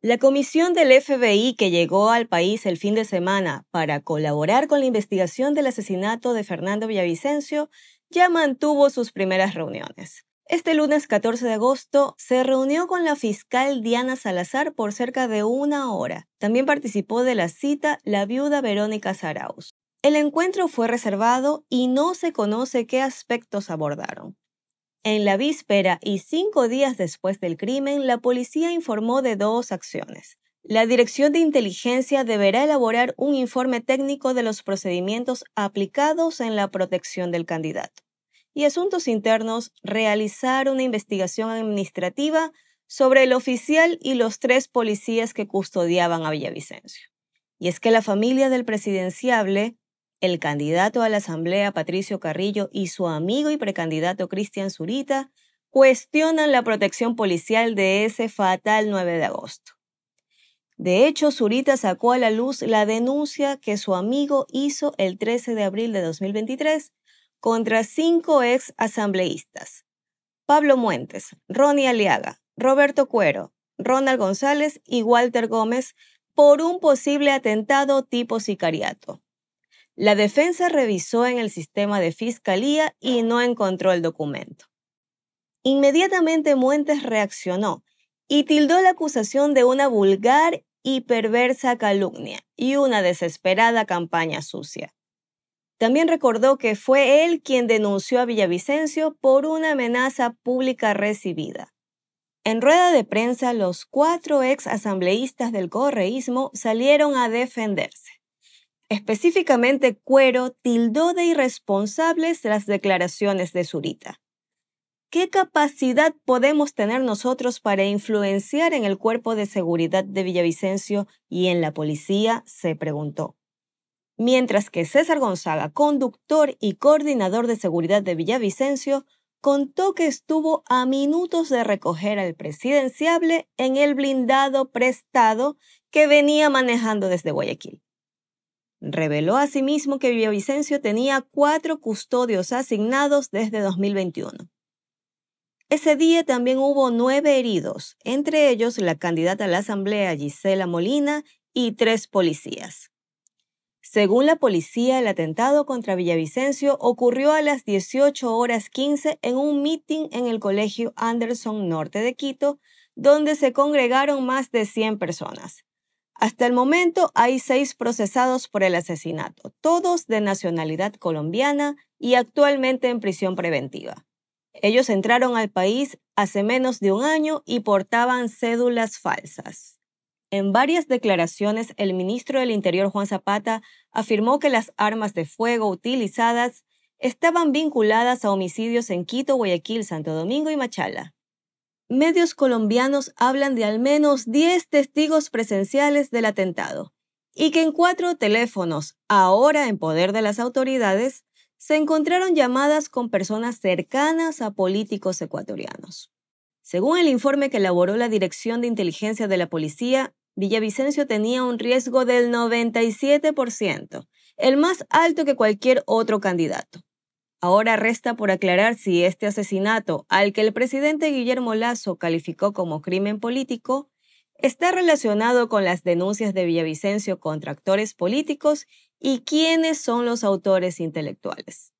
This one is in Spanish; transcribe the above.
La comisión del FBI que llegó al país el fin de semana para colaborar con la investigación del asesinato de Fernando Villavicencio ya mantuvo sus primeras reuniones. Este lunes 14 de agosto se reunió con la fiscal Diana Salazar por cerca de una hora. También participó de la cita la viuda Verónica Saraus. El encuentro fue reservado y no se conoce qué aspectos abordaron. En la víspera y cinco días después del crimen, la policía informó de dos acciones. La Dirección de Inteligencia deberá elaborar un informe técnico de los procedimientos aplicados en la protección del candidato. Y Asuntos Internos realizar una investigación administrativa sobre el oficial y los tres policías que custodiaban a Villavicencio. Y es que la familia del presidenciable el candidato a la Asamblea Patricio Carrillo y su amigo y precandidato Cristian Zurita cuestionan la protección policial de ese fatal 9 de agosto. De hecho, Zurita sacó a la luz la denuncia que su amigo hizo el 13 de abril de 2023 contra cinco ex asambleístas, Pablo Muentes, Ronnie Aliaga, Roberto Cuero, Ronald González y Walter Gómez, por un posible atentado tipo sicariato. La defensa revisó en el sistema de fiscalía y no encontró el documento. Inmediatamente Muentes reaccionó y tildó la acusación de una vulgar y perversa calumnia y una desesperada campaña sucia. También recordó que fue él quien denunció a Villavicencio por una amenaza pública recibida. En rueda de prensa, los cuatro ex asambleístas del correísmo salieron a defenderse. Específicamente, Cuero tildó de irresponsables las declaraciones de Zurita. ¿Qué capacidad podemos tener nosotros para influenciar en el cuerpo de seguridad de Villavicencio y en la policía? se preguntó. Mientras que César Gonzaga, conductor y coordinador de seguridad de Villavicencio, contó que estuvo a minutos de recoger al presidenciable en el blindado prestado que venía manejando desde Guayaquil. Reveló asimismo que Villavicencio tenía cuatro custodios asignados desde 2021. Ese día también hubo nueve heridos, entre ellos la candidata a la Asamblea Gisela Molina y tres policías. Según la policía, el atentado contra Villavicencio ocurrió a las 18 horas 15 en un meeting en el colegio Anderson Norte de Quito, donde se congregaron más de 100 personas. Hasta el momento hay seis procesados por el asesinato, todos de nacionalidad colombiana y actualmente en prisión preventiva. Ellos entraron al país hace menos de un año y portaban cédulas falsas. En varias declaraciones, el ministro del Interior Juan Zapata afirmó que las armas de fuego utilizadas estaban vinculadas a homicidios en Quito, Guayaquil, Santo Domingo y Machala medios colombianos hablan de al menos 10 testigos presenciales del atentado y que en cuatro teléfonos, ahora en poder de las autoridades, se encontraron llamadas con personas cercanas a políticos ecuatorianos. Según el informe que elaboró la Dirección de Inteligencia de la Policía, Villavicencio tenía un riesgo del 97%, el más alto que cualquier otro candidato. Ahora resta por aclarar si este asesinato, al que el presidente Guillermo Lazo calificó como crimen político, está relacionado con las denuncias de Villavicencio contra actores políticos y quiénes son los autores intelectuales.